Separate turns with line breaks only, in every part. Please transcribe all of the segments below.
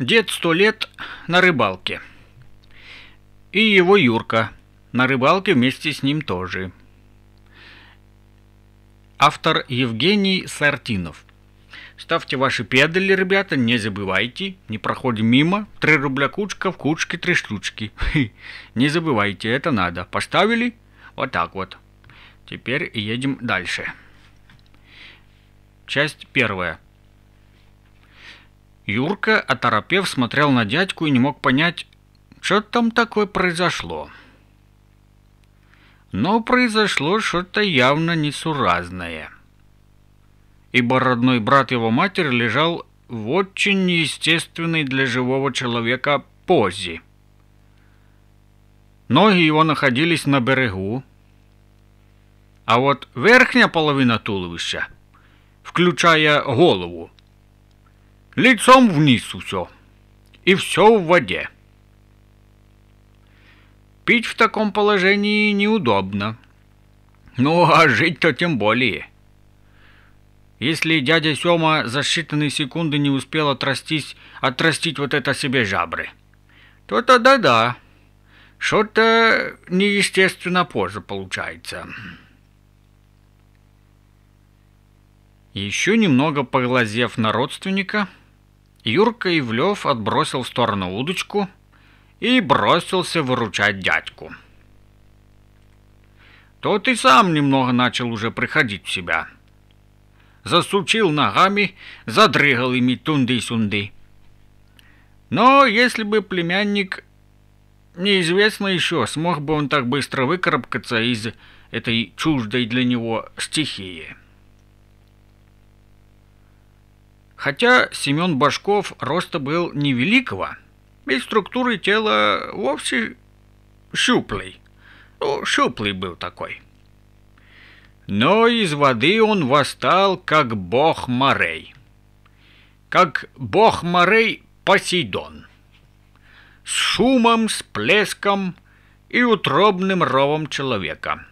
Дед сто лет на рыбалке. И его Юрка на рыбалке вместе с ним тоже. Автор Евгений Сартинов. Ставьте ваши педали, ребята, не забывайте, не проходим мимо. Три рубля кучка, в кучке три штучки. Не забывайте, это надо. Поставили? Вот так вот. Теперь едем дальше. Часть первая. Юрка, оторопев, смотрел на дядьку и не мог понять, что там такое произошло. Но произошло что-то явно несуразное. Ибо родной брат его матери лежал в очень неестественной для живого человека позе. Ноги его находились на берегу, а вот верхняя половина туловища, включая голову, лицом вниз все, и все в воде. Пить в таком положении неудобно. Ну, а жить-то тем более. Если дядя Сёма за считанные секунды не успел отрастить, отрастить вот это себе жабры, то тогда да, что-то неестественно позже получается. Еще немного поглазев на родственника, Юрка Ивлев отбросил в сторону удочку и бросился выручать дядьку. Тот и сам немного начал уже приходить в себя. Засучил ногами, задрыгал ими тунды-сунды. Но если бы племянник... Неизвестно еще, смог бы он так быстро выкарабкаться из этой чуждой для него стихии. Хотя Семен Башков роста был невеликого, и структуры тела вовсе щуплый. Ну, щуплый был такой. Но из воды он восстал, как бог морей. Как бог морей Посейдон. С шумом, с плеском и утробным ровом человека,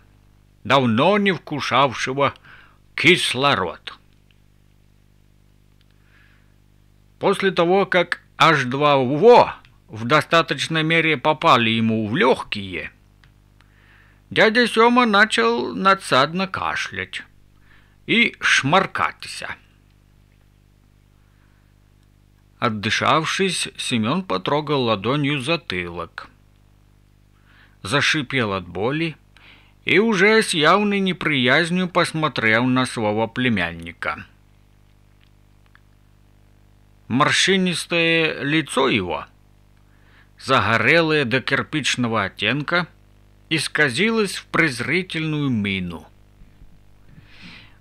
давно не вкушавшего кислород. После того, как H2O в достаточной мере попали ему в легкие, дядя Сёма начал надсадно кашлять и шмаркаться. Отдышавшись, Семен потрогал ладонью затылок. Зашипел от боли и уже с явной неприязнью посмотрел на своего племянника морщинистое лицо его, загорелое до кирпичного оттенка, исказилось в презрительную мину.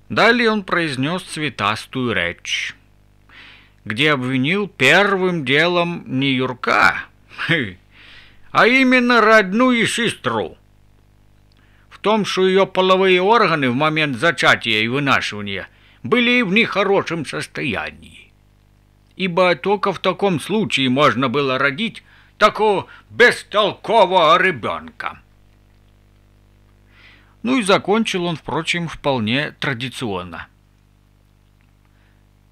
Далее он произнес цветастую речь, где обвинил первым делом не Юрка, а именно родную сестру. В том, что ее половые органы в момент зачатия и вынашивания были в нехорошем состоянии ибо только в таком случае можно было родить такого бестолкового ребенка. Ну и закончил он, впрочем, вполне традиционно.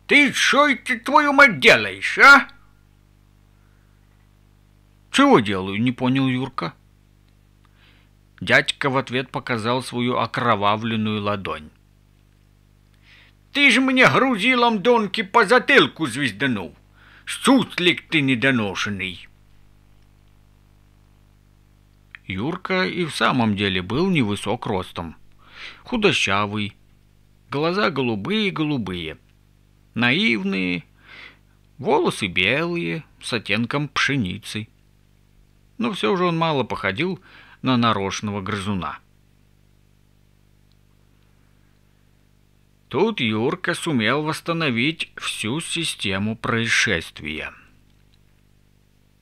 «Ты что это твою мать делаешь, а?» «Чего делаю?» — не понял Юрка. Дядька в ответ показал свою окровавленную ладонь. Ты ж мне грузилом донки по затылку звезданул. Суслик ты недоношенный. Юрка и в самом деле был невысок ростом. Худощавый, глаза голубые-голубые, наивные, волосы белые, с оттенком пшеницы. Но все же он мало походил на нарочного грызуна. Тут Юрка сумел восстановить всю систему происшествия.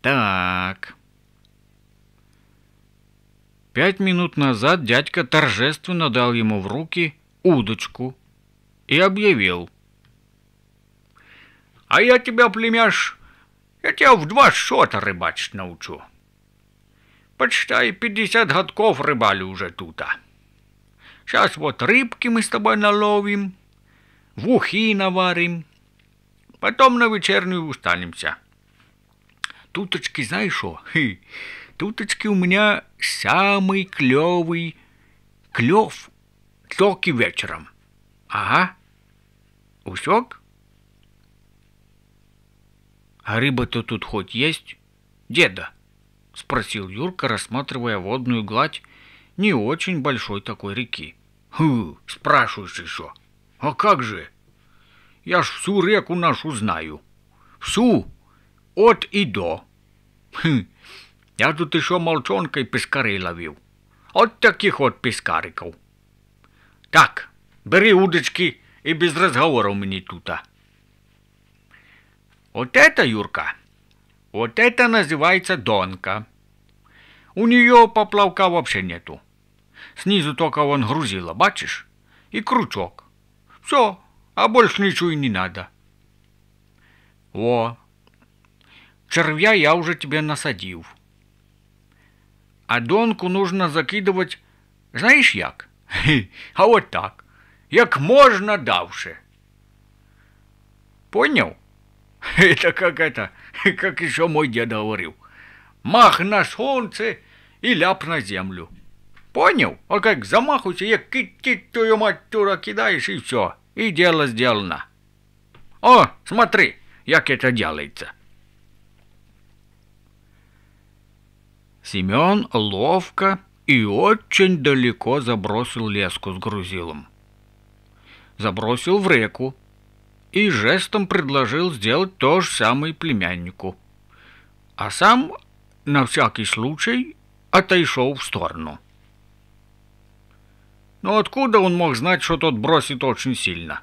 Так. Пять минут назад дядька торжественно дал ему в руки удочку и объявил. «А я тебя, племяш, я тебя в два шота рыбачить научу. Почитай, пятьдесят годков рыбали уже тута». Сейчас вот рыбки мы с тобой наловим, в ухи наварим, потом на вечернюю устанемся. Туточки, знаешь что? Туточки у меня самый клевый клев только вечером. Ага. Усек? А рыба-то тут хоть есть? Деда, спросил Юрка, рассматривая водную гладь не очень большой такой реки. Хм, спрашиваешь еще. А как же? Я ж всю реку нашу знаю. Всю, от и до. Хм, я тут еще молчонкой пескарей ловил. От таких вот пескариков. Так, бери удочки и без разговора у меня тута. Вот это, Юрка, вот это называется донка. У нее поплавка вообще нету. Снизу только вон грузило, бачишь? И крючок. Все, а больше ничего и не надо. О, червя я уже тебе насадил. А донку нужно закидывать, знаешь як? А вот так, як можно давше. Понял? Это как это, как еще мой дед говорил. Мах на солнце и ляп на землю. Понял? А как замахуйся, я китить твою мать тура кидаешь, и все. И дело сделано. О, смотри, как это делается. Семен ловко и очень далеко забросил леску с грузилом. Забросил в реку и жестом предложил сделать то же самое племяннику. А сам, на всякий случай, отошел в сторону. Но откуда он мог знать, что тот бросит очень сильно?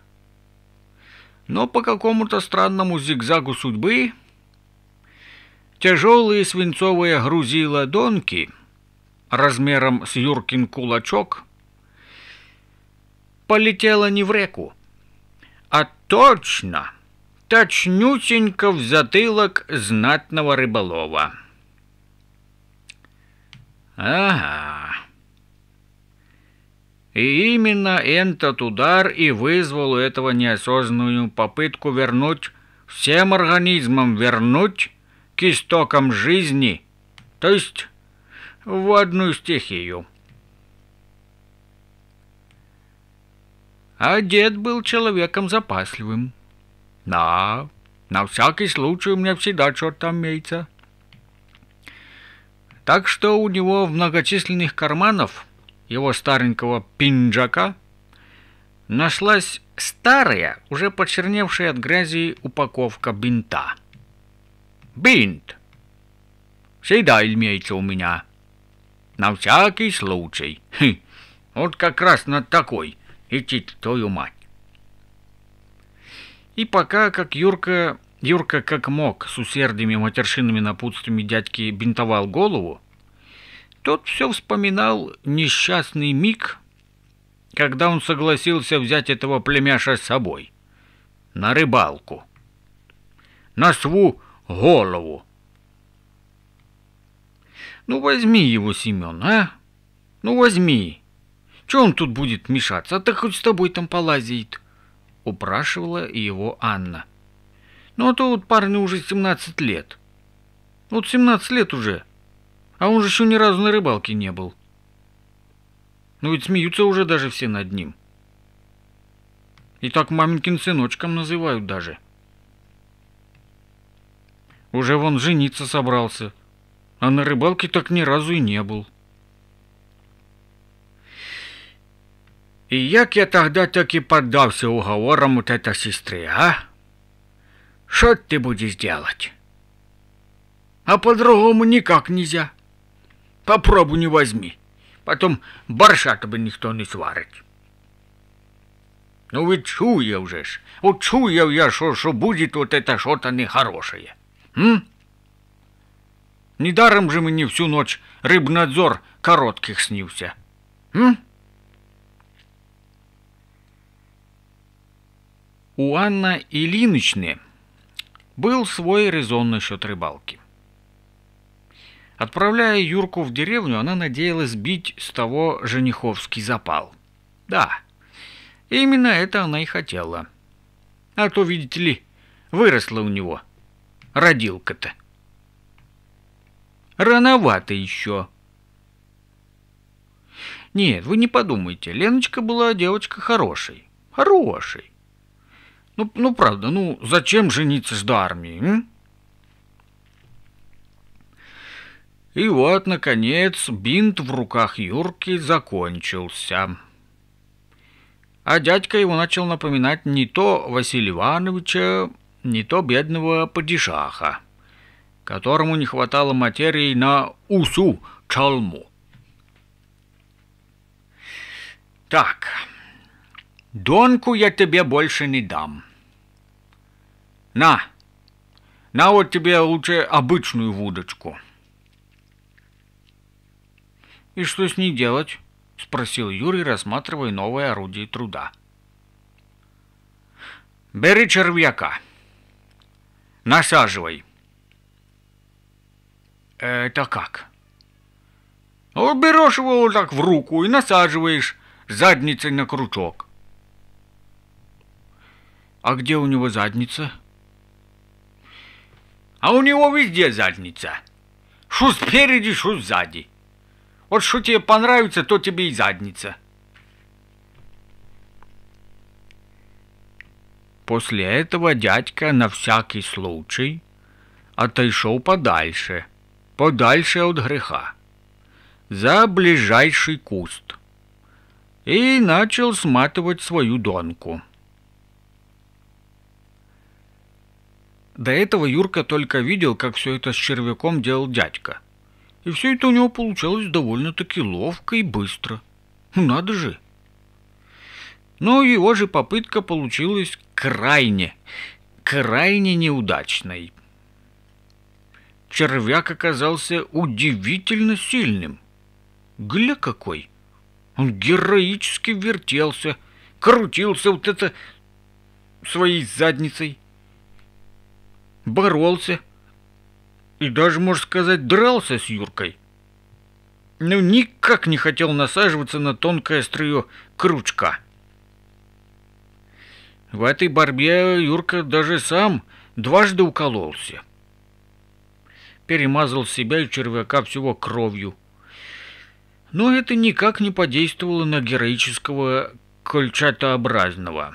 Но по какому-то странному зигзагу судьбы тяжелые свинцовые грузила донки размером с Юркин кулачок полетела не в реку, а точно, точнюченько в затылок знатного рыболова. Ага. И именно этот удар и вызвал у этого неосознанную попытку вернуть всем организмам, вернуть к истокам жизни, то есть в одну стихию. А дед был человеком запасливым. Да, на всякий случай у меня всегда черт там имеется. Так что у него в многочисленных карманов – его старенького пинджака нашлась старая, уже почерневшая от грязи упаковка бинта. «Бинт! Всегда имеется у меня. На всякий случай. Хм. Вот как раз на такой. Идти твою мать!» И пока, как Юрка Юрка как мог, с усердными матершинами матершинными напутствиями дядьки бинтовал голову, тот все вспоминал несчастный миг, когда он согласился взять этого племяша с собой на рыбалку, на сву голову. Ну возьми его, Семен, а? Ну возьми. Че он тут будет мешаться? А так хоть с тобой там полазит. Упрашивала его Анна. Ну а то вот парню уже 17 лет. Вот 17 лет уже. А он же еще ни разу на рыбалке не был. Ну ведь смеются уже даже все над ним. И так маменькин сыночком называют даже. Уже вон жениться собрался, а на рыбалке так ни разу и не был. И як я тогда так и поддался уговорам вот этой сестры, а? Что ты будешь делать? А по-другому никак нельзя попробуй не возьми. Потом борща бы ніхто не сварить. Ну, відчує вже ж. Учуяв я, что що буде вот это что-то нехорошее. М? Недаром же мне всю ночь рыбнадзор коротких снился. М? У Анны Ильиничны был свой резон насчет рыбалки. Отправляя Юрку в деревню, она надеялась сбить с того жениховский запал. Да, именно это она и хотела. А то, видите ли, выросла у него. Родилка-то. Рановато еще. Нет, вы не подумайте, Леночка была девочка хорошей. Хорошей. Ну, ну правда, ну зачем жениться до армии, м? И вот, наконец, бинт в руках Юрки закончился. А дядька его начал напоминать не то Василия Ивановича, не то бедного падишаха, которому не хватало материи на усу чалму. Так, донку я тебе больше не дам. На, на вот тебе лучше обычную вудочку. «И что с ней делать?» – спросил Юрий, рассматривая новое орудие труда. «Бери червяка. Насаживай». «Это как?» «Берешь его вот так в руку и насаживаешь задницей на крючок». «А где у него задница?» «А у него везде задница. Шу спереди, шу сзади». Вот что тебе понравится, то тебе и задница. После этого дядька на всякий случай отошел подальше, подальше от греха, за ближайший куст, и начал сматывать свою донку. До этого Юрка только видел, как все это с червяком делал дядька. И все это у него получалось довольно-таки ловко и быстро. Ну надо же. Но ну, его же попытка получилась крайне, крайне неудачной. Червяк оказался удивительно сильным. Гля какой! Он героически вертелся, крутился вот это своей задницей, боролся, и даже, можно сказать, дрался с Юркой. Но ну, никак не хотел насаживаться на тонкое струю крючка. В этой борьбе Юрка даже сам дважды укололся. Перемазал себя и червяка всего кровью. Но это никак не подействовало на героического кольчатообразного.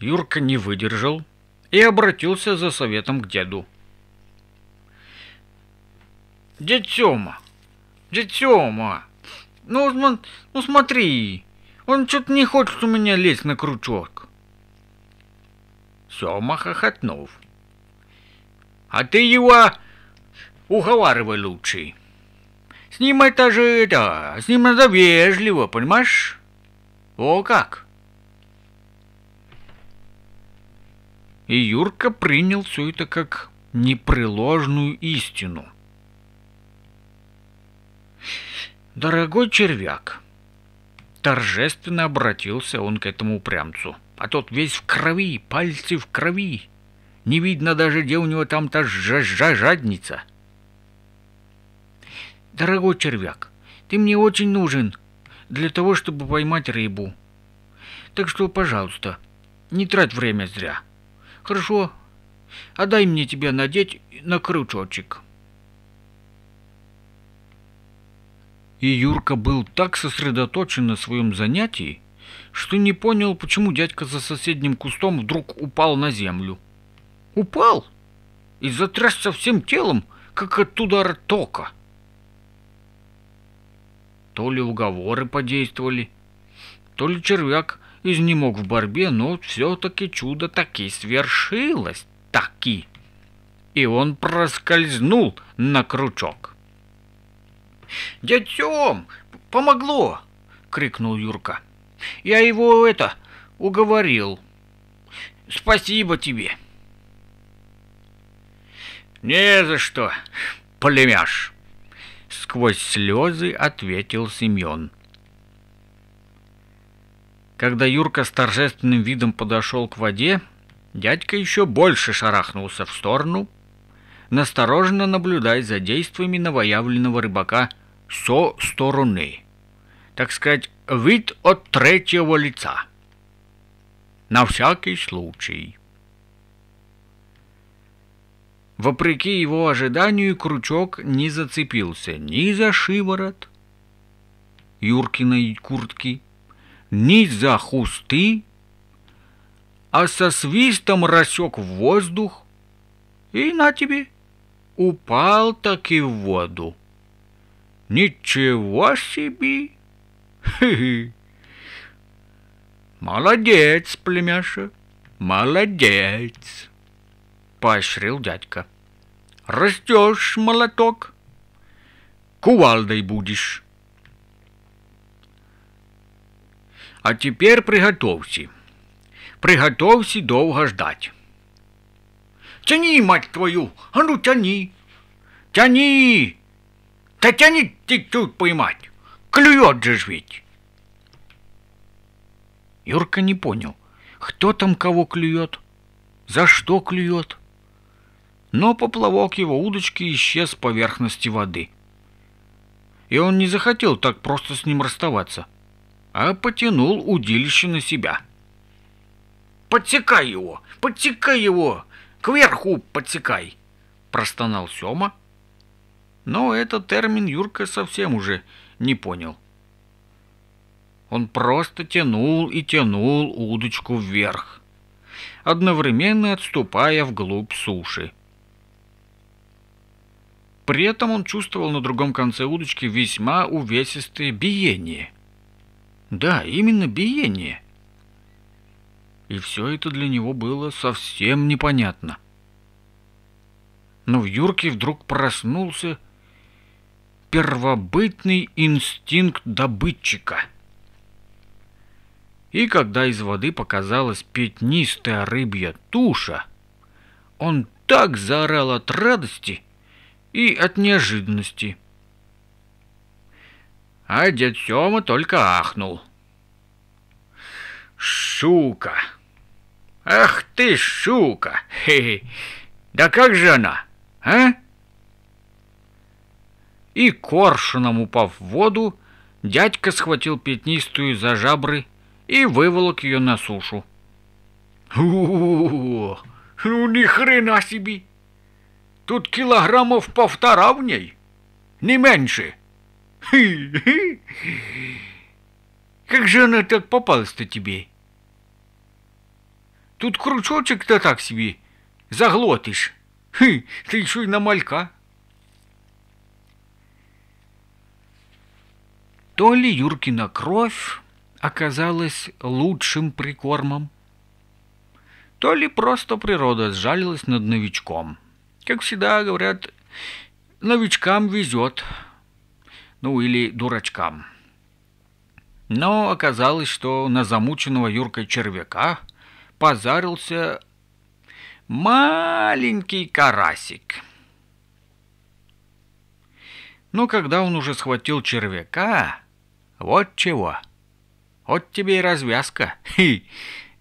Юрка не выдержал и обратился за советом к деду. «Дядь Сёма! Дядь Сёма! Ну, ну, ну смотри, он что-то не хочет у меня лезть на крючок!» Сёма хохотнул. «А ты его уговаривай лучше!» С ним это же, да, с ним надо вежливо, понимаешь? О как! И Юрка принял все это как непреложную истину. «Дорогой червяк!» Торжественно обратился он к этому упрямцу. А тот весь в крови, пальцы в крови. Не видно даже, где у него там та жадница. «Дорогой червяк, ты мне очень нужен для того, чтобы поймать рыбу. Так что, пожалуйста, не трать время зря». Хорошо. А дай мне тебя надеть на крючочек. И Юрка был так сосредоточен на своем занятии, что не понял, почему дядька за соседним кустом вдруг упал на землю. Упал и затрясся всем телом, как от удара тока. То ли уговоры подействовали, то ли червяк изнемог в борьбе, но все-таки чудо таки свершилось, таки. И он проскользнул на крючок. «Дядь помогло!» — крикнул Юрка. «Я его это уговорил. Спасибо тебе!» «Не за что, племяш!» Сквозь слезы ответил Семен. Когда Юрка с торжественным видом подошел к воде, дядька еще больше шарахнулся в сторону, настороженно наблюдая за действиями новоявленного рыбака со стороны. Так сказать, вид от третьего лица. На всякий случай. Вопреки его ожиданию, крючок не зацепился ни за шиворот Юркиной куртки, ни за хусты, а со свистом рассек в воздух, и на тебе, упал таки в воду. Ничего себе! Хе-хе! Молодец, племяша, молодец! Поощрил дядька. Растешь, молоток, кувалдой будешь. А теперь приготовься. Приготовься долго ждать. Тяни, мать твою, а ну тяни. Тяни! Да тяни ты тут поймать. Клюет же ж ведь. Юрка не понял, кто там кого клюет, за что клюет. Но поплавок его удочки исчез с поверхности воды. И он не захотел так просто с ним расставаться – а потянул удилище на себя. «Подсекай его! Подсекай его! Кверху подсекай!» – простонал Сёма. Но этот термин Юрка совсем уже не понял. Он просто тянул и тянул удочку вверх, одновременно отступая вглубь суши. При этом он чувствовал на другом конце удочки весьма увесистое биение. Да, именно биение. И все это для него было совсем непонятно. Но в Юрке вдруг проснулся первобытный инстинкт добытчика. И когда из воды показалась пятнистая рыбья туша, он так заорал от радости и от неожиданности – а дед Сёма только ахнул. «Сука! Ах ты, сука! Хе -хе. Да как же она, а?» И коршуном упав в воду, дядька схватил пятнистую за жабры и выволок ее на сушу. «У-у-у! Ну ни хрена себе! Тут килограммов полтора в ней, не меньше!» Как же она так попалась-то тебе? Тут крючочек-то так себе заглотишь. Хы, ты еще и на малька. То ли Юркина кровь оказалась лучшим прикормом, то ли просто природа сжалилась над новичком. Как всегда говорят, новичкам везет – ну или дурачкам. Но оказалось, что на замученного Юркой червяка позарился маленький карасик. Но когда он уже схватил червяка, вот чего. Вот тебе и развязка. Хи.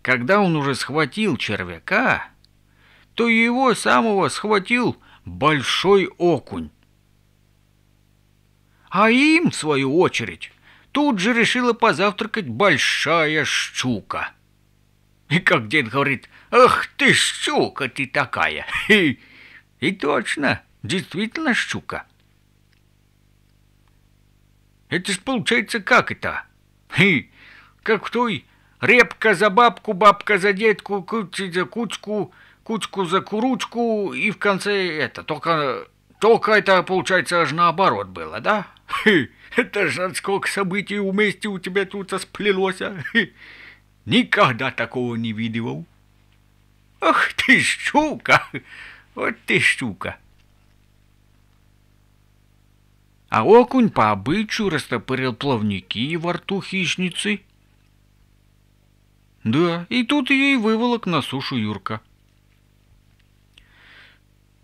Когда он уже схватил червяка, то его самого схватил большой окунь. А им, в свою очередь, тут же решила позавтракать большая щука. И как дед говорит, «Ах ты, щука ты такая!» И, и точно, действительно щука. Это ж получается как это? И, как в той репка за бабку, бабка за детку, кучи за кучку, кучку за курочку и в конце это, только, только это, получается, аж наоборот было, да? это же сколько событий вместе у тебя тут сплелось. А? Никогда такого не видывал. Ах ты, щука! Вот ты, щука! А окунь по обычаю растопырил плавники во рту хищницы. Да, и тут ее и выволок на сушу Юрка.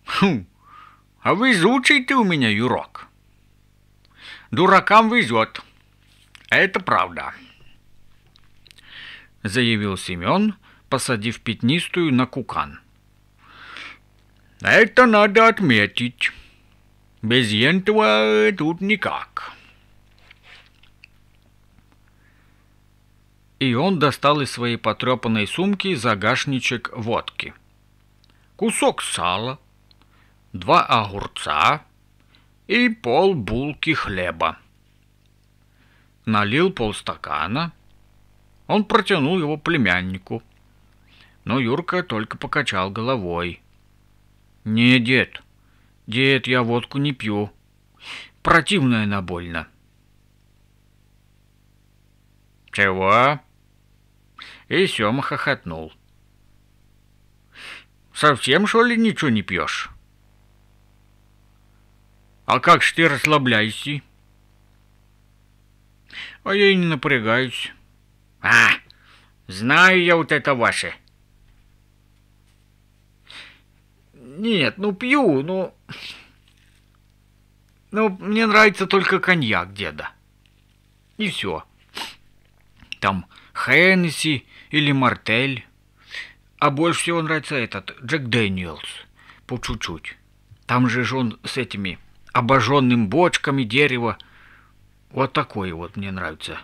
Хм, а везучий ты у меня, Юрок. Дуракам везет. Это правда. Заявил Семен, посадив пятнистую на кукан. Это надо отметить. Без ентва тут никак. И он достал из своей потрепанной сумки загашничек водки. Кусок сала, два огурца, и пол булки хлеба. Налил полстакана. Он протянул его племяннику. Но Юрка только покачал головой. «Не, дед, дед, я водку не пью. Противная больно. «Чего?» И Сема хохотнул. «Совсем, что ли, ничего не пьешь?» А как ж ты расслабляйся? А я и не напрягаюсь. А, знаю я вот это ваше. Нет, ну пью, ну... Ну, мне нравится только коньяк деда. И все. Там Хеннесси или Мартель. А больше всего нравится этот, Джек Дэниелс. По чуть-чуть. Там же ж он с этими обожженным бочками дерева. Вот такое вот мне нравится.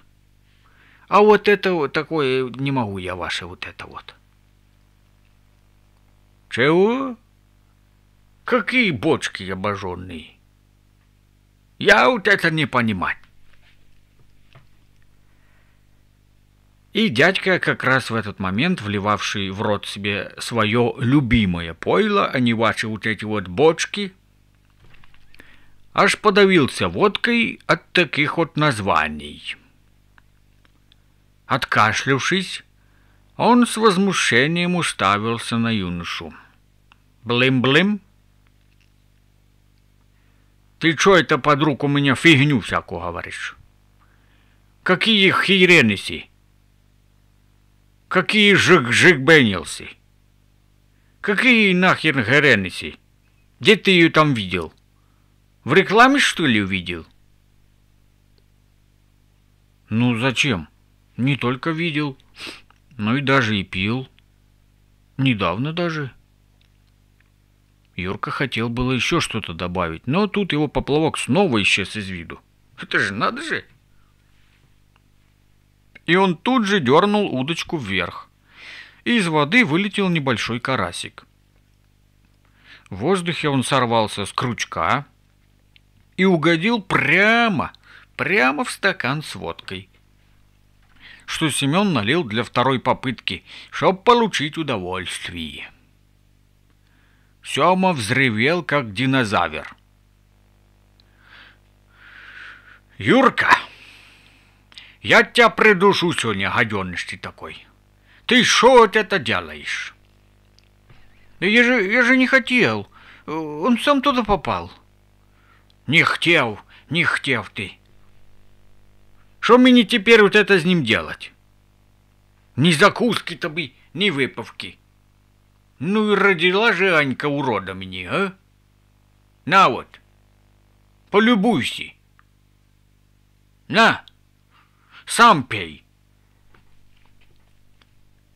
А вот это вот такое не могу я ваше вот это вот. Чего? Какие бочки обожженные? Я вот это не понимаю. И дядька, как раз в этот момент, вливавший в рот себе свое любимое пойло, а не ваши вот эти вот бочки, аж подавился водкой от таких вот названий. Откашлявшись, он с возмущением уставился на юношу. «Блым-блым!» «Ты чё это под руку меня фигню всякую говоришь? Какие хиреныси? Какие жик-жик-бенилси? Какие нахер хиреныси? Где ты ее там видел?» В рекламе, что ли, увидел? Ну, зачем? Не только видел, но и даже и пил. Недавно даже. Юрка хотел было еще что-то добавить, но тут его поплавок снова исчез из виду. Это же надо же! И он тут же дернул удочку вверх. И из воды вылетел небольшой карасик. В воздухе он сорвался с крючка, и угодил прямо, прямо в стакан с водкой. Что Семен налил для второй попытки, чтоб получить удовольствие. Сема взревел, как динозавр. «Юрка, я тебя придушу сегодня, гаденыш ты такой. Ты что вот это делаешь?» «Да я же, я же не хотел. Он сам туда попал». Не хотел, не хотел ты. Что мне теперь вот это с ним делать? Ни закуски тобі, ни выпавки. Ну и родила же Анька урода мне, а? На вот, полюбуйся. На, сам пей.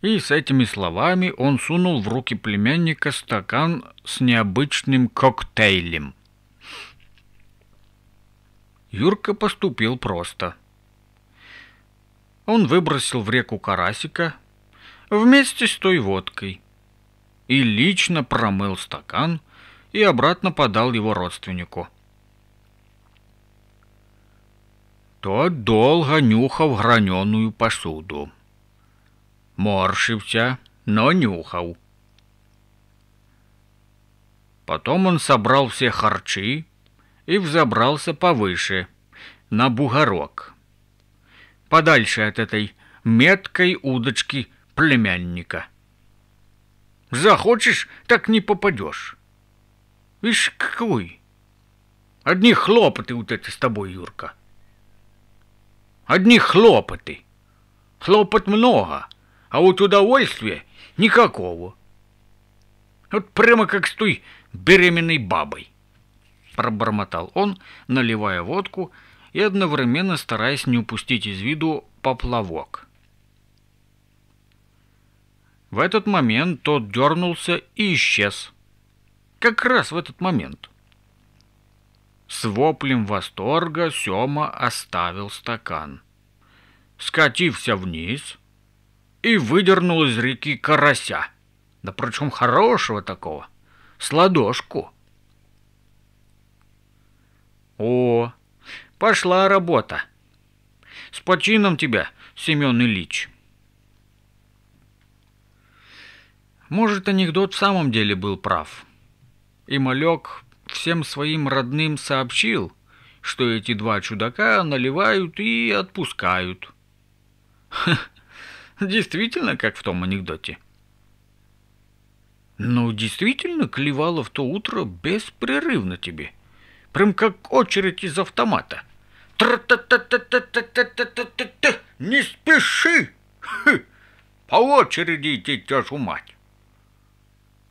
И с этими словами он сунул в руки племянника стакан с необычным коктейлем – Юрка поступил просто. Он выбросил в реку карасика вместе с той водкой и лично промыл стакан и обратно подал его родственнику. Тот долго нюхал граненую посуду. Морщился, но нюхал. Потом он собрал все харчи и взобрался повыше, на бугорок. Подальше от этой меткой удочки племянника. Захочешь, так не попадешь. Ишь, какой! Одни хлопоты вот это с тобой, Юрка. Одни хлопоты. Хлопот много, а вот удовольствия никакого. Вот прямо как с той беременной бабой пробормотал он, наливая водку и одновременно стараясь не упустить из виду поплавок. В этот момент тот дернулся и исчез. Как раз в этот момент. С воплем восторга Сёма оставил стакан. Скатился вниз и выдернул из реки карася. Да причем хорошего такого, с ладошку. О, пошла работа. С почином тебя, Семен Ильич. Может, анекдот в самом деле был прав. И Малек всем своим родным сообщил, что эти два чудака наливают и отпускают. Ха, действительно, как в том анекдоте. Ну, действительно, клевало в то утро беспрерывно тебе – прям как очередь из автомата. Тр-та-та-та-та-та-та-та-та-та! Не спеши! Хы! По очереди идти, тетю мать!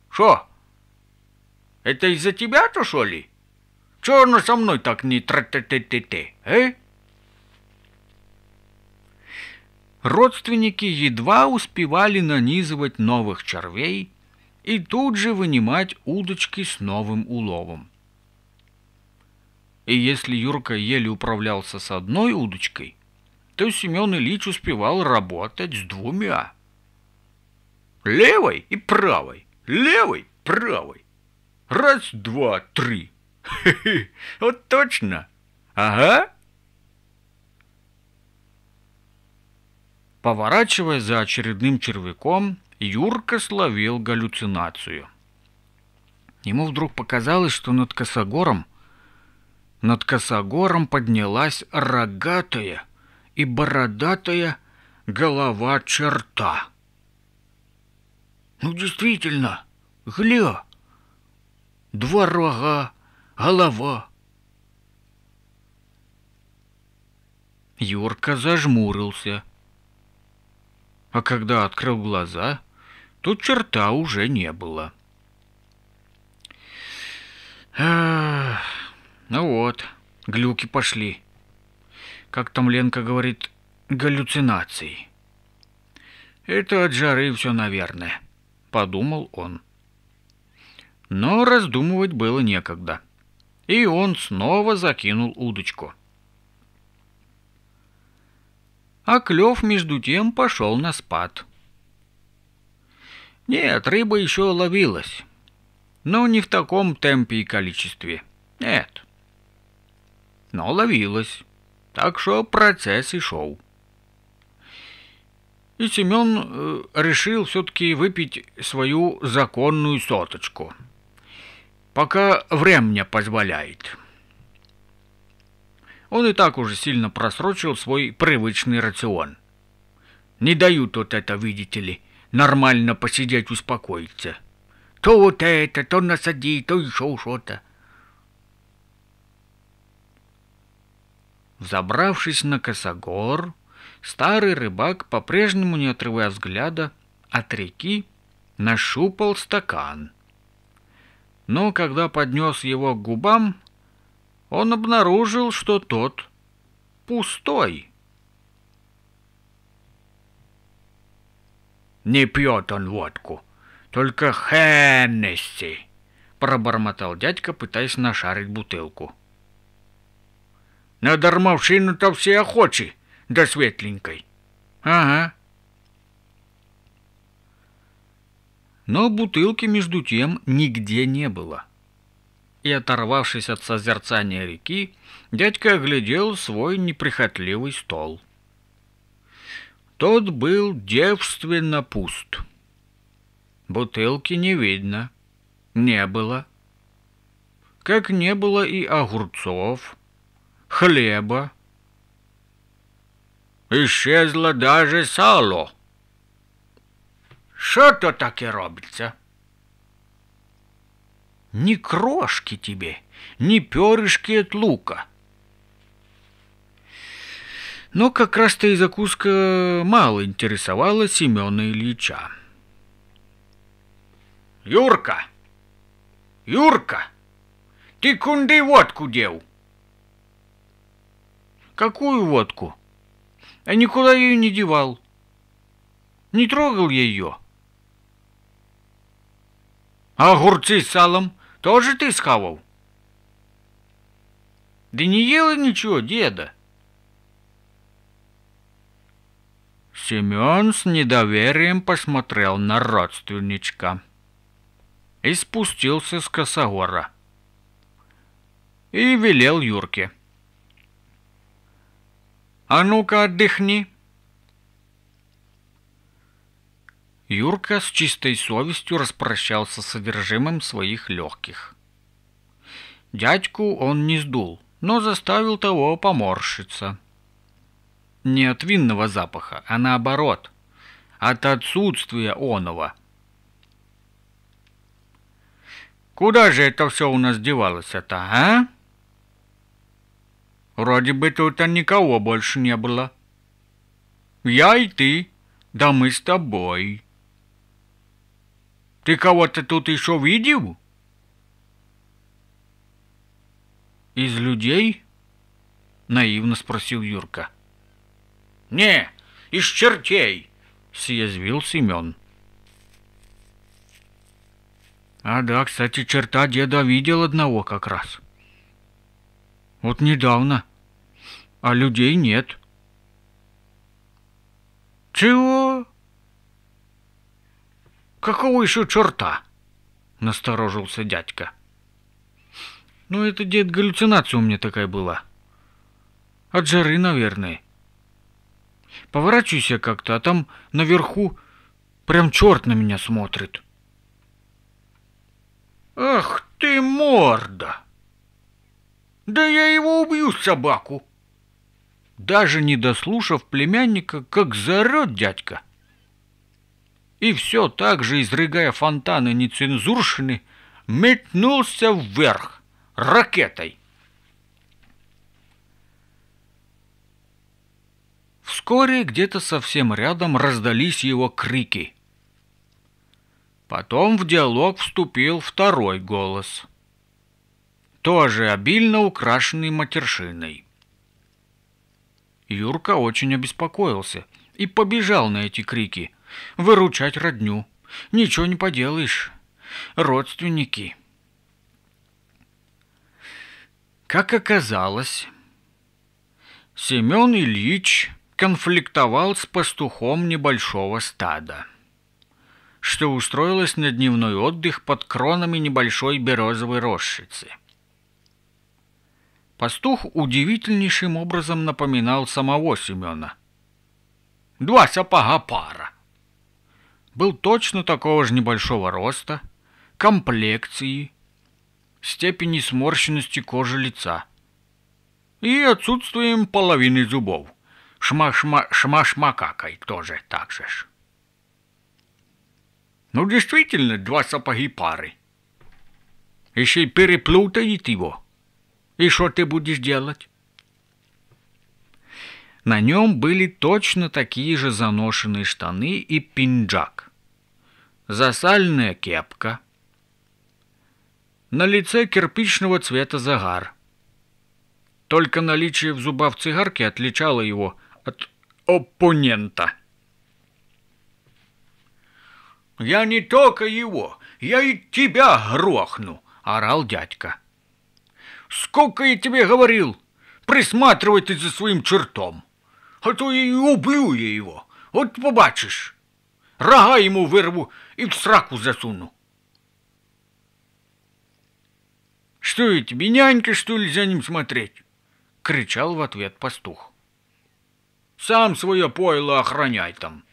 Шо? Это из-за тебя-то, что ли? Чего она со мной так не тра-та-та-та-та, э? Родственники едва успевали нанизывать новых червей и тут же вынимать удочки с новым уловом. И если Юрка еле управлялся с одной удочкой, то Семен Ильич успевал работать с двумя. Левой и правой, левой, правой. Раз, два, три. Хе -хе, вот точно. Ага. Поворачивая за очередным червяком, Юрка словил галлюцинацию. Ему вдруг показалось, что над косогором – над косогором поднялась рогатая и бородатая голова черта. Ну, действительно, гля, два рога, голова. Юрка зажмурился. А когда открыл глаза, то черта уже не было. — Ну вот, глюки пошли. Как там Ленка говорит, галлюцинации. Это от жары все, наверное, подумал он. Но раздумывать было некогда. И он снова закинул удочку. А клев между тем пошел на спад. Нет, рыба еще ловилась. Но не в таком темпе и количестве. Нет. Но наловилась, так что процесс и шел. И Семен э, решил все-таки выпить свою законную соточку, пока время позволяет. Он и так уже сильно просрочил свой привычный рацион. Не дают вот это, видите ли, нормально посидеть, успокоиться. То вот это, то насади, то еще что-то. Взобравшись на косогор, старый рыбак, по-прежнему не отрывая взгляда от реки, нашупал стакан. Но когда поднес его к губам, он обнаружил, что тот пустой. «Не пьет он водку, только Хеннесси», — пробормотал дядька, пытаясь нашарить бутылку. На дармовщину-то все охочи, да светленькой. Ага. Но бутылки, между тем, нигде не было. И, оторвавшись от созерцания реки, дядька оглядел свой неприхотливый стол. Тот был девственно пуст. Бутылки не видно, не было. Как не было и огурцов, хлеба. Исчезло даже сало. Что то таке робиться? Ни крошки тебе, ни перышки от лука. Но как раз-то и закуска мало интересовала Семена Ильича. «Юрка! Юрка! Ты кунды водку дел!» Какую водку? Я никуда ее не девал. Не трогал я ее. А огурцы с салом тоже ты схавал? Да не ела ничего, деда. Семен с недоверием посмотрел на родственничка и спустился с косогора и велел Юрке — а ну-ка отдыхни. Юрка с чистой совестью распрощался с содержимым своих легких. Дядьку он не сдул, но заставил того поморщиться. Не от винного запаха, а наоборот, от отсутствия оного. Куда же это все у нас девалось-то, а? Вроде бы тут никого больше не было. Я и ты, да мы с тобой. Ты кого-то тут еще видел? Из людей? Наивно спросил Юрка. Не, из чертей, съязвил Семен. А да, кстати, черта деда видел одного как раз. Вот недавно а людей нет. Чего? Какого еще черта? Насторожился дядька. Ну, это дед галлюцинация у меня такая была. От жары, наверное. Поворачиваюсь я как-то, а там наверху прям черт на меня смотрит. Ах ты морда! Да я его убью, собаку! даже не дослушав племянника, как заорет дядька. И все так же, изрыгая фонтаны нецензурщины, метнулся вверх ракетой. Вскоре где-то совсем рядом раздались его крики. Потом в диалог вступил второй голос, тоже обильно украшенный матершиной. Юрка очень обеспокоился и побежал на эти крики. Выручать родню. Ничего не поделаешь. Родственники. Как оказалось, Семен Ильич конфликтовал с пастухом небольшого стада, что устроилось на дневной отдых под кронами небольшой березовой рощицы. Пастух удивительнейшим образом напоминал самого Семена. «Два сапога пара!» Был точно такого же небольшого роста, комплекции, степени сморщенности кожи лица и отсутствием половины зубов. Шма-шма-шма-шмакакой тоже так же ж. Ну, действительно, два сапоги пары. Еще и переплутает его. И что ты будешь делать? На нем были точно такие же заношенные штаны и пинджак. Засальная кепка. На лице кирпичного цвета загар. Только наличие в зубах цигарки отличало его от оппонента. «Я не только его, я и тебя грохну!» – орал дядька. Сколько я тебе говорил? Присматривай ты за своим чертом. А то и убью я его. вот побачишь. Рога ему вырву и в сраку засуну. Что это, нянька, что ли, за ним смотреть? Кричал в ответ пастух. Сам свое пойло охраняй там.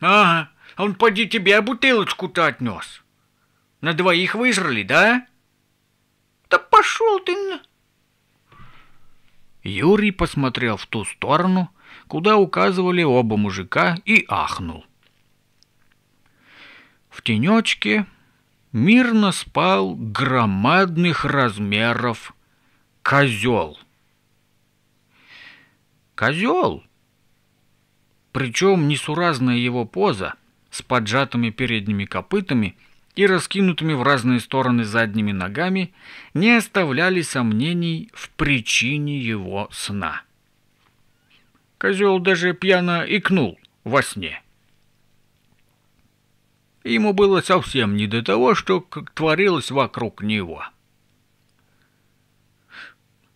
Ага, он поди тебе бутылочку-то отнес. На двоих выжрали, да? Да пошел ты на... Юрий посмотрел в ту сторону, куда указывали оба мужика, и ахнул. В тенечке мирно спал громадных размеров козел. Козел! Причем несуразная его поза с поджатыми передними копытами – и раскинутыми в разные стороны задними ногами не оставляли сомнений в причине его сна. Козел даже пьяно икнул во сне. Ему было совсем не до того, что творилось вокруг него.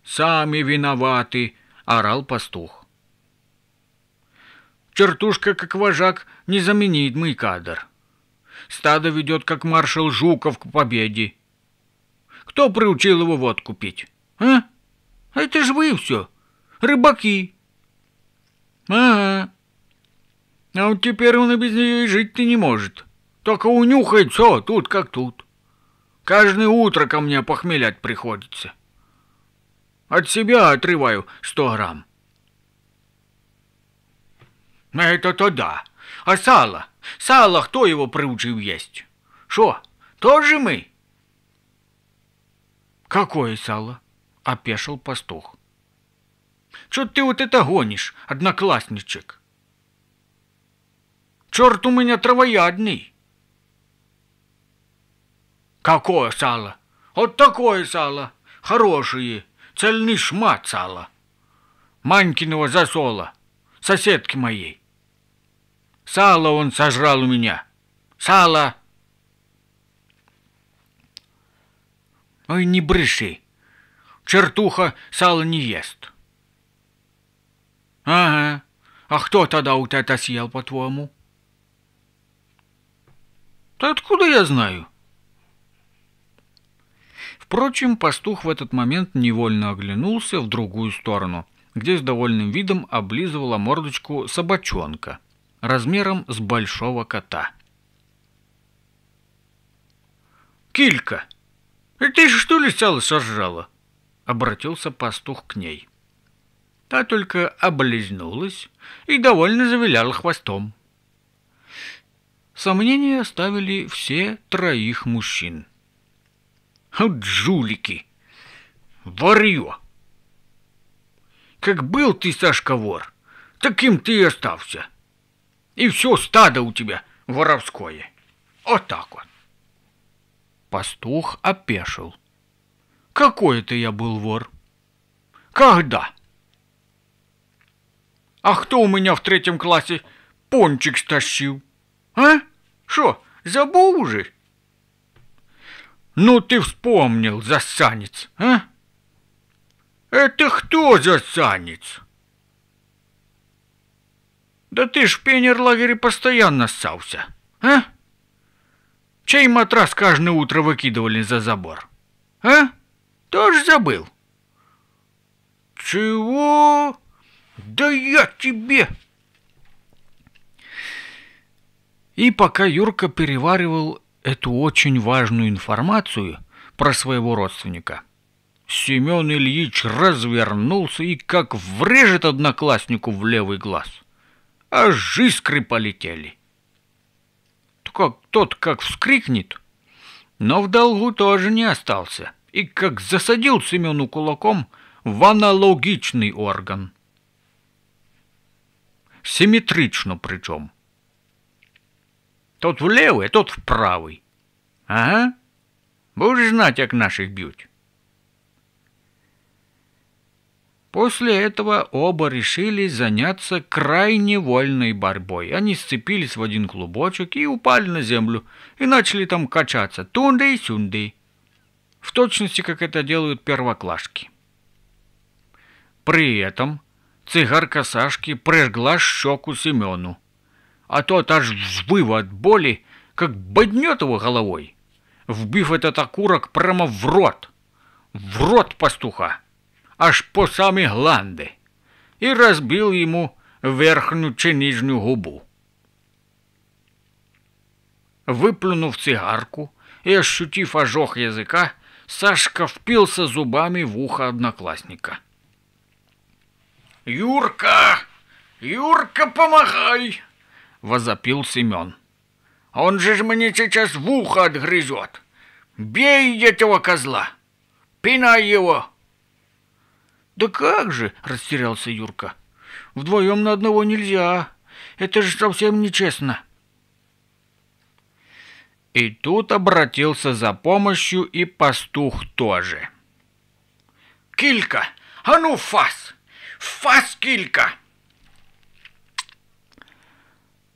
«Сами виноваты!» — орал пастух. «Чертушка, как вожак, не заменит мой кадр. Стадо ведет, как маршал Жуков, к победе. Кто приучил его водку пить? А? а? Это ж вы все, рыбаки. Ага. А вот теперь он и без нее и жить-то не может. Только унюхает все, тут как тут. Каждое утро ко мне похмелять приходится. От себя отрываю сто грамм. А это-то да. А сало? Сало хто його приучив єсть? Шо, тоже мы? Какое сало? Опешил пастух. Чё ты вот это гонишь, одноклассничек? Черт у меня травоядный. Какое сало? Вот такое сало. хорошее, Цельный шмат сала. Манькиного засола. Соседки моей. Сало он сожрал у меня. Сало!» «Ой, не брыши! Чертуха сало не ест!» «Ага, а кто тогда у тебя съел, по-твоему?» Ты откуда я знаю?» Впрочем, пастух в этот момент невольно оглянулся в другую сторону, где с довольным видом облизывала мордочку собачонка размером с большого кота. «Килька, ты что ли сало сожрала?» — обратился пастух к ней. Та только облизнулась и довольно завиляла хвостом. Сомнения оставили все троих мужчин. «Джулики! Варьё!» «Как был ты, Сашка, вор, таким ты и остался и все стадо у тебя воровское. Вот так вот. Пастух опешил. Какой это я был вор? Когда? А кто у меня в третьем классе пончик стащил? А? Что, забыл уже? Ну ты вспомнил, засанец, а? Это кто засанец? Да ты ж в пионерлагере постоянно ссался, а? Чей матрас каждое утро выкидывали за забор? А? Тоже забыл? Чего? Да я тебе... И пока Юрка переваривал эту очень важную информацию про своего родственника, Семен Ильич развернулся и как врежет однокласснику в левый глаз – аж искры полетели. Как тот как вскрикнет, но в долгу тоже не остался, и как засадил Семену кулаком в аналогичный орган. Симметрично причем. Тот в левый, а тот в правый. Ага, будешь знать, как наших бьют. После этого оба решили заняться крайне вольной борьбой. Они сцепились в один клубочек и упали на землю, и начали там качаться тунды и сюнды. В точности, как это делают первоклашки. При этом цигарка Сашки прижгла щеку Семену, а тот аж взвыв от боли, как боднет его головой, вбив этот окурок прямо в рот, в рот пастуха аж по самі гланди, і розбив йому верхню чи нижню губу. Выплюнув цигарку и ощутив ожог языка, Сашка впился зубами в ухо одноклассника. «Юрка! Юрка, помахай!» — возопил Семен. «Он же ж мне сейчас в ухо отгрызет! Бей этого козла! Пинай его!» «Да как же!» – растерялся Юрка. «Вдвоем на одного нельзя. Это же совсем нечестно». И тут обратился за помощью и пастух тоже. «Килька! А ну, фас! Фас, килька!»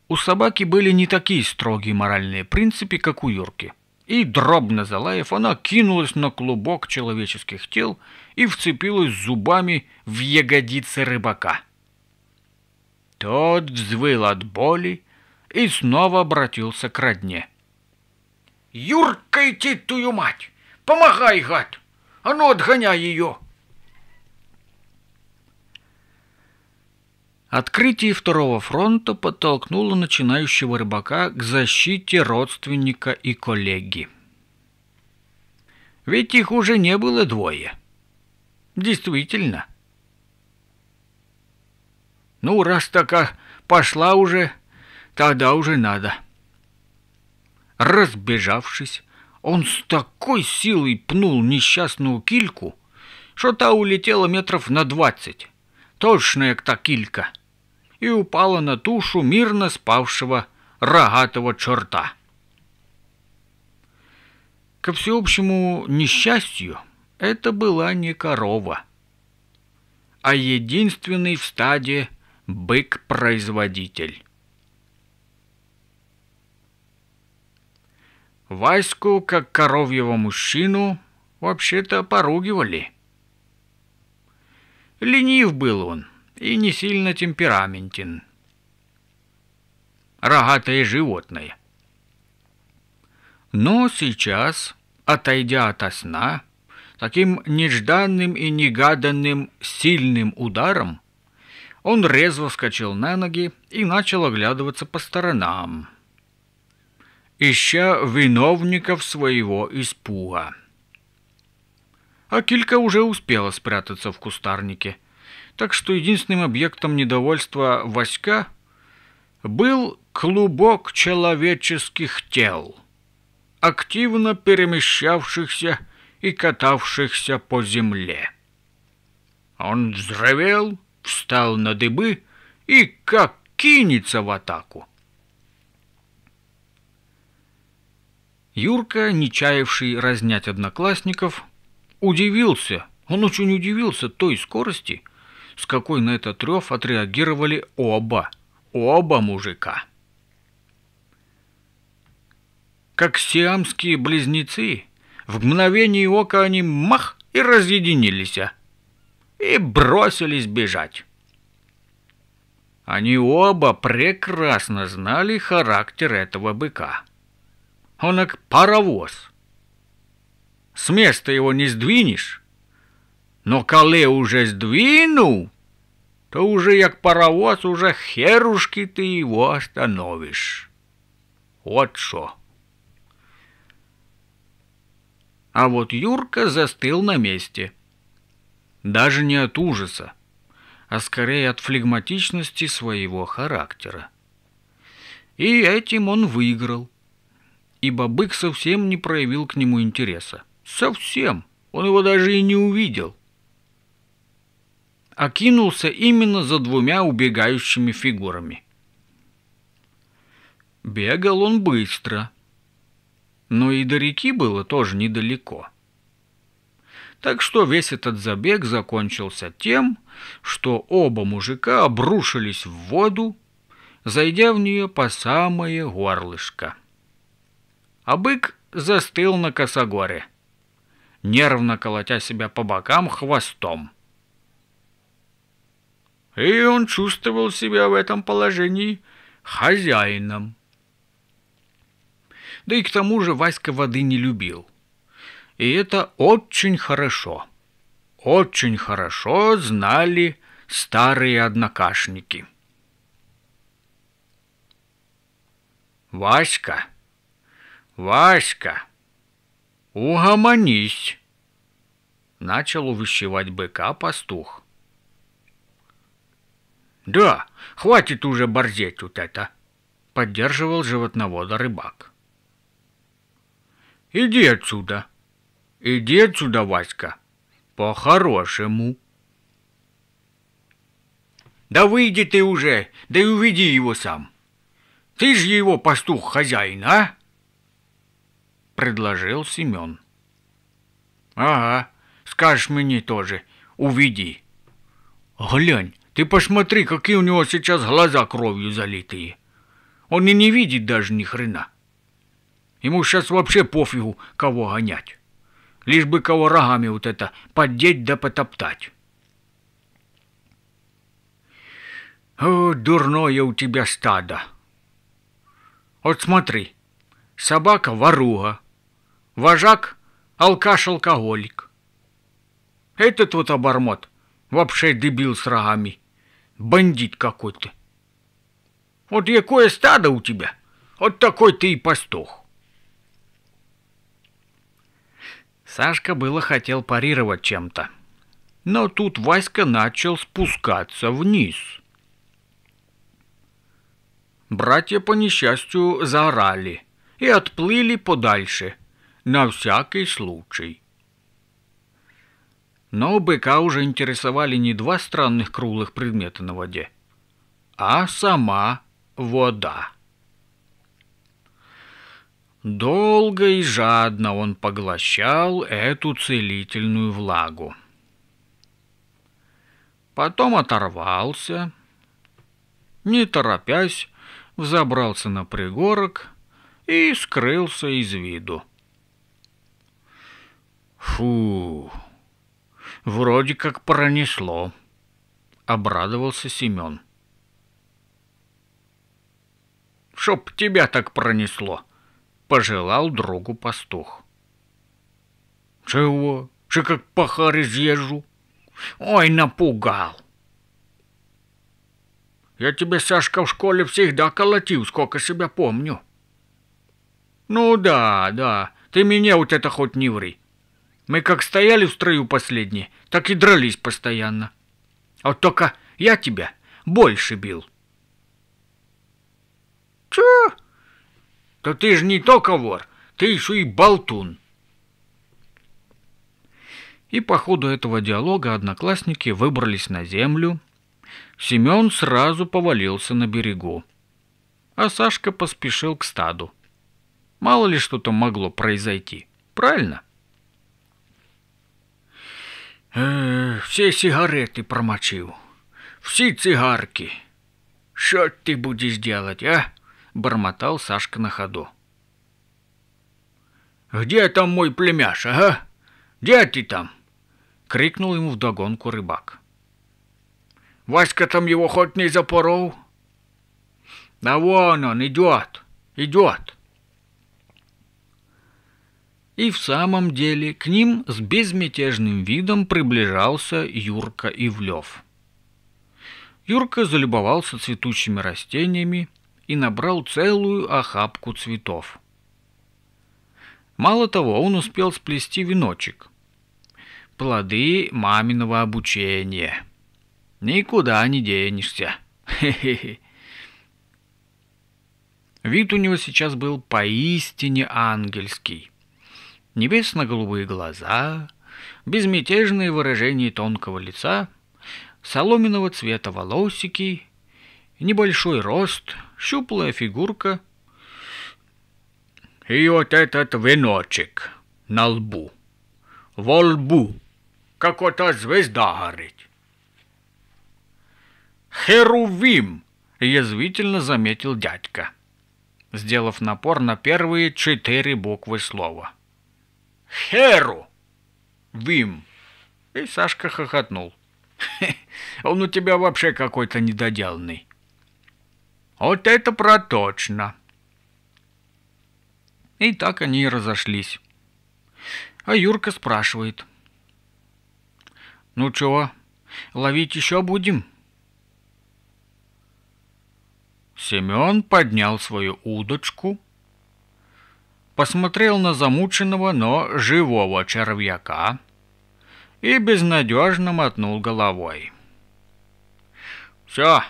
У собаки были не такие строгие моральные принципы, как у Юрки – и, дробно залаев, она кинулась на клубок человеческих тел и вцепилась зубами в ягодицы рыбака. Тот взвыл от боли и снова обратился к родне. «Юркайте, тую мать! Помогай, гад! А ну, отгоняй ее!» Открытие Второго фронта подтолкнуло начинающего рыбака к защите родственника и коллеги. Ведь их уже не было двое. Действительно. Ну, раз така пошла уже, тогда уже надо. Разбежавшись, он с такой силой пнул несчастную кильку, что та улетела метров на двадцать. Точная та килька — и упала на тушу мирно спавшего рогатого черта. Ко всеобщему несчастью, это была не корова, а единственный в стаде бык-производитель. Ваську, как коровьего мужчину, вообще-то поругивали. Ленив был он, и не сильно темпераментен. Рогатое животное. Но сейчас, отойдя от сна, таким нежданным и негаданным сильным ударом, он резво вскочил на ноги и начал оглядываться по сторонам, ища виновников своего испуга. А Килька уже успела спрятаться в кустарнике так что единственным объектом недовольства Васька был клубок человеческих тел, активно перемещавшихся и катавшихся по земле. Он взревел, встал на дыбы и как кинется в атаку. Юрка, не чаявший разнять одноклассников, удивился, он очень удивился той скорости, с какой на этот рев отреагировали оба. Оба мужика. Как сиамские близнецы, в мгновение ока они мах и разъединились, а, и бросились бежать. Они оба прекрасно знали характер этого быка. Он как паровоз. С места его не сдвинешь, но коли уже сдвинул, то уже як паровоз, уже херушки ты его остановишь. Вот що. А вот Юрка застыл на месте. Даже не от ужаса, а скорее от флегматичности своего характера. И этим он выиграл, ибо бык совсем не проявил к нему интереса. Совсем. Он его даже и не увидел окинулся именно за двумя убегающими фигурами. Бегал он быстро, но и до реки было тоже недалеко. Так что весь этот забег закончился тем, что оба мужика обрушились в воду, зайдя в нее по самое горлышко. А бык застыл на косогоре, нервно колотя себя по бокам хвостом и он чувствовал себя в этом положении хозяином. Да и к тому же Васька воды не любил. И это очень хорошо. Очень хорошо знали старые однокашники. «Васька! Васька! Угомонись!» Начал увещевать быка пастух. Да, хватит уже борзеть вот это, поддерживал животновода рыбак. Иди отсюда. Иди отсюда, Васька. По-хорошему. Да выйди ты уже, да и уведи его сам. Ты же его пастух-хозяин, а? Предложил Семен. Ага, скажешь мне тоже, уведи. Глянь, ты посмотри, какие у него сейчас глаза кровью залитые. Он и не видит даже ни хрена. Ему сейчас вообще пофигу, кого гонять. Лишь бы кого рогами вот это поддеть да потоптать. О, дурное у тебя стадо. Вот смотри, собака – воруга, вожак – алкаш-алкоголик. Этот вот обормот – вообще дебил с рогами бандит какой-то. Вот якое стадо у тебя, вот такой ты и пастух. Сашка было хотел парировать чем-то, но тут Васька начал спускаться вниз. Братья, по несчастью, заорали и отплыли подальше, на всякий случай. Но быка уже интересовали не два странных круглых предмета на воде, а сама вода. Долго и жадно он поглощал эту целительную влагу. Потом оторвался, не торопясь, взобрался на пригорок и скрылся из виду. Фу, Вроде как пронесло, обрадовался Семен. Чтоб тебя так пронесло, пожелал другу пастух. Чего? Че как пахарь езжу? Ой, напугал. Я тебе, Сашка, в школе всегда колотил, сколько себя помню. Ну да, да, ты меня вот это хоть не ври. Мы как стояли в строю последние, так и дрались постоянно. А вот только я тебя больше бил. Че? То ты же не только вор, ты еще и болтун. И по ходу этого диалога одноклассники выбрались на землю. Семен сразу повалился на берегу, а Сашка поспешил к стаду. Мало ли что-то могло произойти, правильно? — все сигареты промочил, все цигарки. Что ты будешь делать, а? бормотал Сашка на ходу. «Где там мой племяш, ага? Где ты там?» — крикнул ему вдогонку рыбак. «Васька там его хоть не запорол?» «Да вон он, идет, идет!» И в самом деле к ним с безмятежным видом приближался Юрка Ивлев. Юрка залюбовался цветущими растениями и набрал целую охапку цветов. Мало того, он успел сплести веночек. Плоды маминого обучения. Никуда не денешься. Вид у него сейчас был поистине ангельский небесно-голубые глаза, безмятежные выражения тонкого лица, соломенного цвета волосики, небольшой рост, щуплая фигурка и вот этот веночек на лбу, во лбу, как эта звезда горит. «Херувим!» — язвительно заметил дядька, сделав напор на первые четыре буквы слова — Херу! Вим!» И Сашка хохотнул. «Он у тебя вообще какой-то недоделанный». «Вот это проточно!» И так они и разошлись. А Юрка спрашивает. «Ну чего, ловить еще будем?» Семен поднял свою удочку – посмотрел на замученного, но живого червяка и безнадежно мотнул головой. «Все,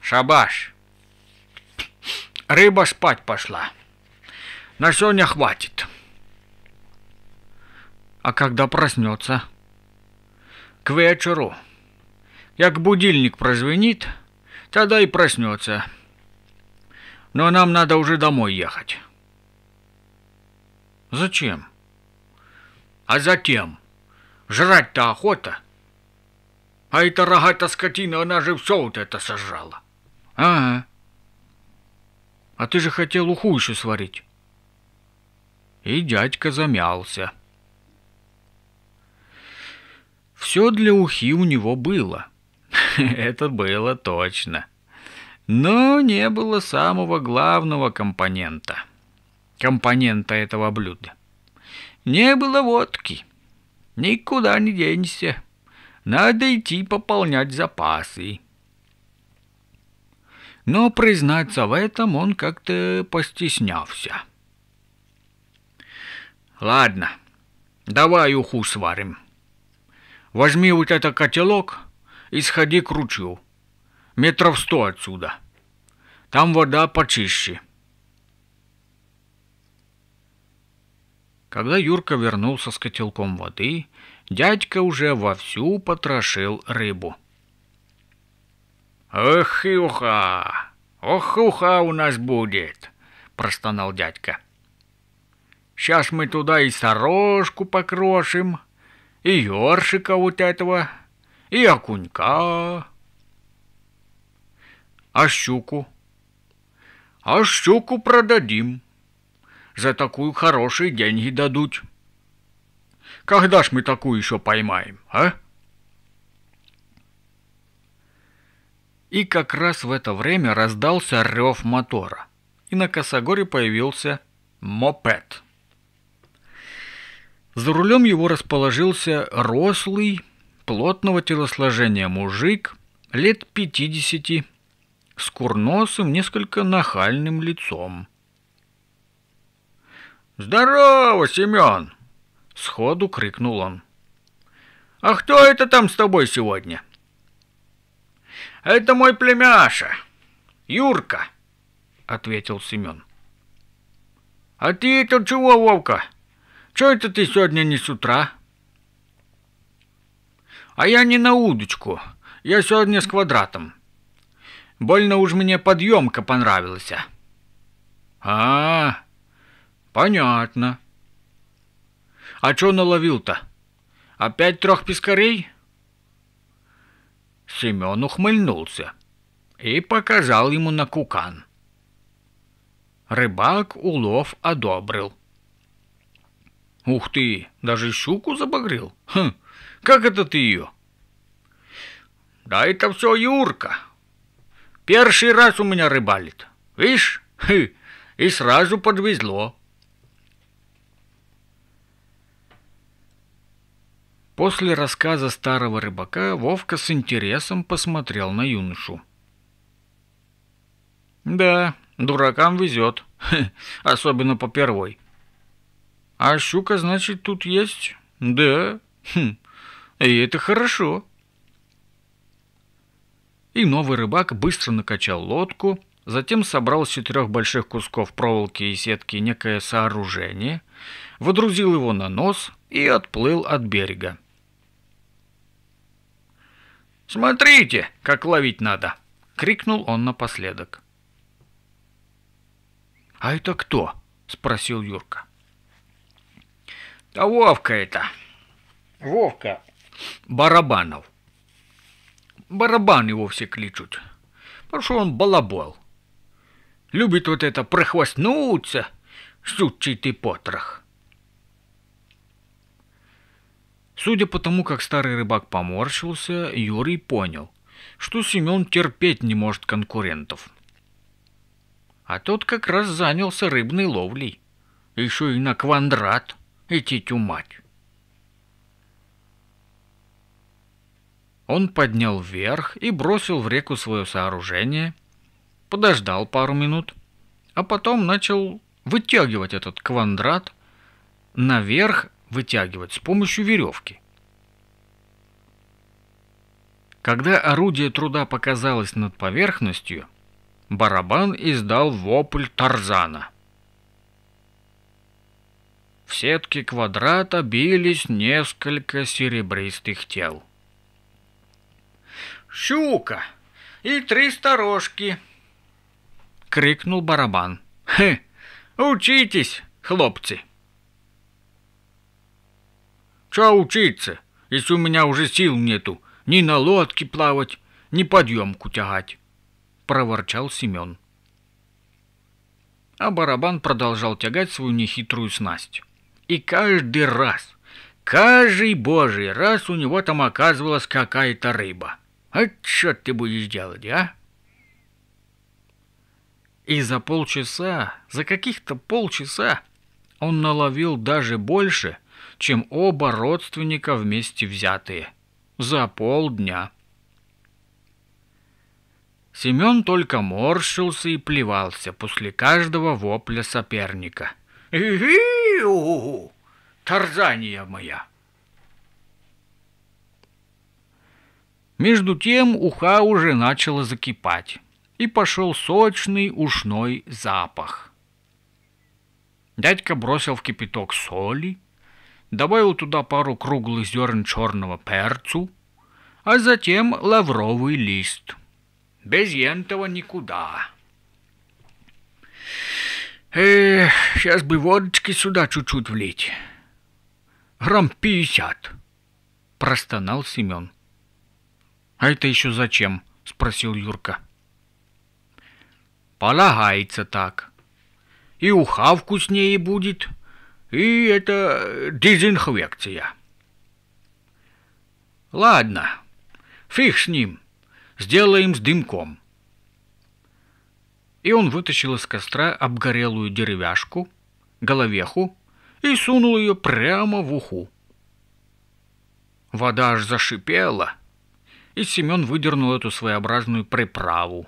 шабаш, рыба спать пошла, на сегодня хватит». «А когда проснется?» «К вечеру. Как будильник прозвенит, тогда и проснется. Но нам надо уже домой ехать». Зачем? А затем. Жрать-то охота. А эта рогата скотина, она же все вот это сожрала. Ага. А ты же хотел уху еще сварить. И дядька замялся. Все для ухи у него было. Это было точно. Но не было самого главного компонента — компонента этого блюда. Не было водки. Никуда не денешься. Надо идти пополнять запасы. Но признаться в этом он как-то постеснялся. Ладно, давай уху сварим. Возьми вот этот котелок и сходи к ручью. Метров сто отсюда. Там вода почище. Когда Юрка вернулся с котелком воды, дядька уже вовсю потрошил рыбу. «Ох, уха! Ох, уха у нас будет!» – простонал дядька. «Сейчас мы туда и сорожку покрошим, и ёршика вот этого, и окунька, а щуку. А щуку продадим. За такую хорошие деньги дадут. Когда ж мы такую еще поймаем, а? И как раз в это время раздался рев мотора, и на Косогоре появился мопед. За рулем его расположился рослый, плотного телосложения мужик лет 50 с курносым, несколько нахальным лицом. «Здорово, Семен!» — сходу крикнул он. «А кто это там с тобой сегодня?» «Это мой племяша, Юрка», — ответил Семен. «А ты тут чего, Вовка? Чего это ты сегодня не с утра?» «А я не на удочку. Я сегодня с квадратом. Больно уж мне подъемка понравился». «А-а-а!» Понятно. А чё наловил-то? Опять трех пескарей? Семен ухмыльнулся и показал ему на кукан. Рыбак улов одобрил. Ух ты, даже щуку забагрил. Хм, как это ты ее? Да это все Юрка. Первый раз у меня рыбалит. Видишь? и сразу подвезло. После рассказа старого рыбака Вовка с интересом посмотрел на юношу. «Да, дуракам везет, особенно по первой. А щука, значит, тут есть? Да, хм, и это хорошо». И новый рыбак быстро накачал лодку, затем собрал с четырех больших кусков проволоки и сетки некое сооружение, водрузил его на нос и отплыл от берега. «Смотрите, как ловить надо!» — крикнул он напоследок. «А это кто?» — спросил Юрка. «Да Вовка это!» «Вовка!» «Барабанов!» «Барабан его все кличут, потому что он балабол. Любит вот это прохвастнуться, сучий ты потрох!» Судя по тому, как старый рыбак поморщился, Юрий понял, что Семен терпеть не может конкурентов. А тот как раз занялся рыбной ловлей. Еще и на квадрат, и тетю мать. Он поднял вверх и бросил в реку свое сооружение, подождал пару минут, а потом начал вытягивать этот квадрат наверх вытягивать с помощью веревки. Когда орудие труда показалось над поверхностью, барабан издал вопль Тарзана. В сетке квадрата бились несколько серебристых тел. «Щука! И три сторожки!» — крикнул барабан. «Хе! Учитесь, хлопцы!» Ша учиться, если у меня уже сил нету ни на лодке плавать, ни подъемку тягать, проворчал Семен. А барабан продолжал тягать свою нехитрую снасть. И каждый раз, каждый божий раз у него там оказывалась какая-то рыба. А что ты будешь делать, а? И за полчаса, за каких-то полчаса он наловил даже больше, чем оба родственника вместе взятые. За полдня. Семен только морщился и плевался после каждого вопля соперника. Тарзания моя! Между тем уха уже начала закипать, и пошел сочный ушной запах. Дядька бросил в кипяток соли, добавил туда пару круглых зерен черного перцу, а затем лавровый лист. Без ентова никуда. Эх, сейчас бы водочки сюда чуть-чуть влить. Грамм пятьдесят, простонал Семен. А это еще зачем? Спросил Юрка. Полагается так. И уха вкуснее будет, и это дезинфекция. Ладно, фиг с ним. Сделаем с дымком. И он вытащил из костра обгорелую деревяшку, головеху и сунул ее прямо в уху. Вода аж зашипела, и Семен выдернул эту своеобразную приправу.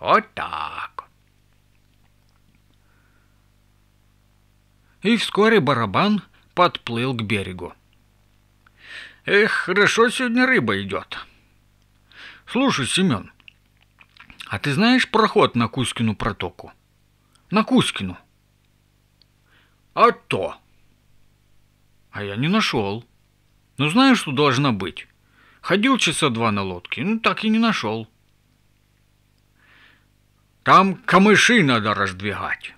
Вот так. и вскоре барабан подплыл к берегу. Эх, хорошо сегодня рыба идет. Слушай, Семен, а ты знаешь проход на Кузькину протоку? На Кузькину. А то. А я не нашел. Ну знаешь, что должна быть? Ходил часа два на лодке, ну так и не нашел. Там камыши надо раздвигать.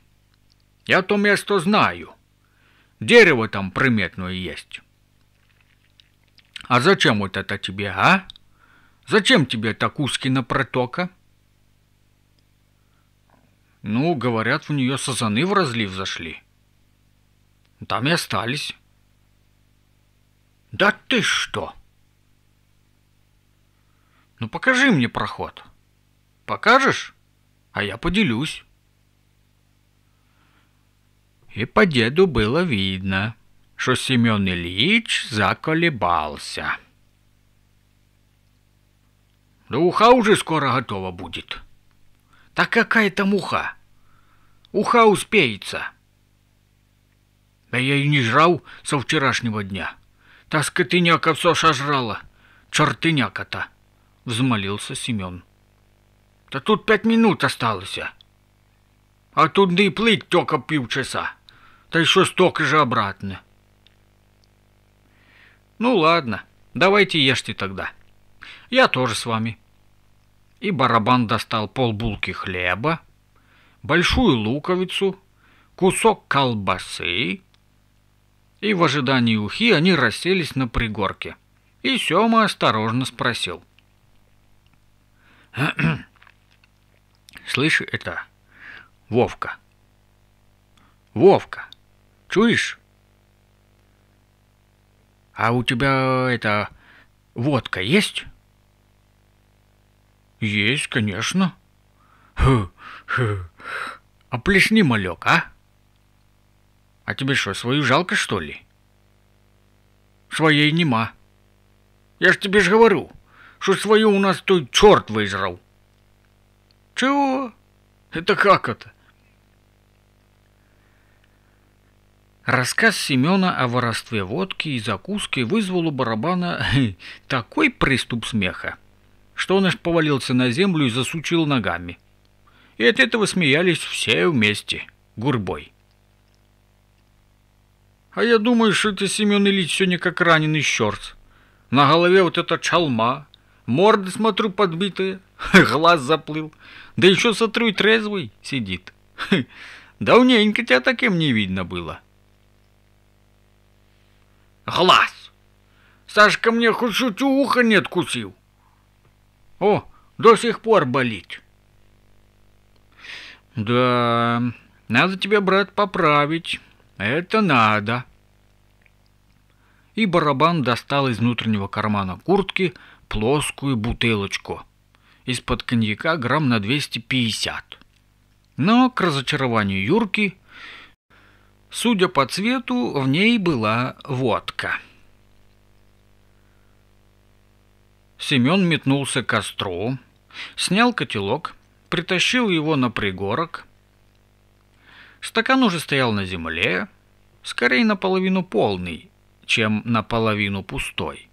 Я то место знаю. Дерево там приметное есть. А зачем вот это тебе, а? Зачем тебе так Ускина протока? Ну, говорят, в нее сазаны в разлив зашли. Там и остались. Да ты что? Ну покажи мне проход. Покажешь? А я поделюсь и по деду было видно, что Семен Ильич заколебался. Да уха уже скоро готова будет. Так какая там уха? Уха успеется. Да я и не жрал со вчерашнего дня. Та скотыняка все сожрала. Чертыняка-то, взмолился Семен. Да тут пять минут осталось. А, а тут да и плыть только пив часа та еще столько же обратно. Ну ладно, давайте ешьте тогда. Я тоже с вами. И барабан достал полбулки хлеба, большую луковицу, кусок колбасы, и в ожидании ухи они расселись на пригорке. И Сёма осторожно спросил. «Слышь, это Вовка. Вовка, Чуешь? А у тебя это водка есть? Есть, конечно. Ху, ху. А плешни малек, а? А тебе что, свою жалко, что ли? Своей нема. Я ж тебе ж говорю, что свою у нас тут черт выжрал. Чего? Это как это? Рассказ Семена о воровстве водки и закуски вызвал у барабана э, такой приступ смеха, что он аж повалился на землю и засучил ногами. И от этого смеялись все вместе, гурбой. А я думаю, что это Семен Ильич сегодня как раненый щерц. На голове вот эта чалма, морды смотрю, подбитые, глаз заплыл. Да еще, смотрю, трезвый сидит. Давненько тебя таким не видно было глаз. Сашка мне хоть чуть ухо не откусил. О, до сих пор болит. Да, надо тебя, брат, поправить. Это надо. И барабан достал из внутреннего кармана куртки плоскую бутылочку. Из-под коньяка грамм на 250. Но, к разочарованию Юрки, Судя по цвету, в ней была водка. Семен метнулся к костру, снял котелок, притащил его на пригорок. Стакан уже стоял на земле, скорее наполовину полный, чем наполовину пустой.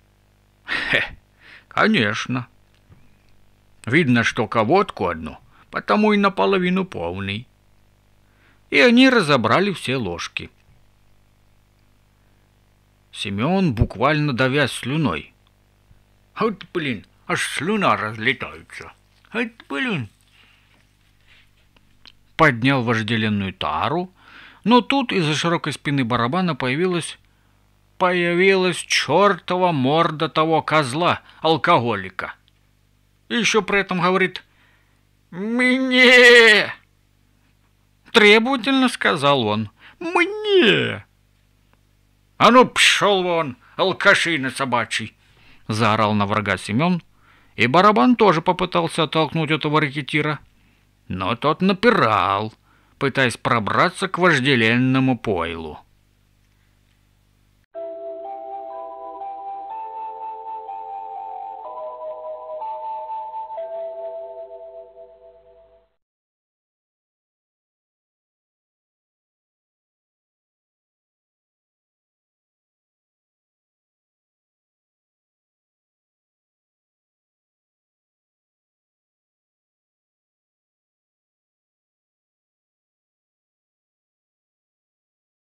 Хе, конечно. Видно, что ководку одну, потому и наполовину полный и они разобрали все ложки. Семен буквально давясь слюной. «Вот, блин, аж слюна разлетается! Вот, блин!» Поднял вожделенную тару, но тут из-за широкой спины барабана появилась... Появилась чертова морда того козла, алкоголика. И еще при этом говорит «Мне!» требовательно сказал он. «Мне!» «А ну, пшел вон, алкашина собачий!» заорал на врага Семен, и барабан тоже попытался оттолкнуть этого ракетира. Но тот напирал, пытаясь пробраться к вожделенному пойлу.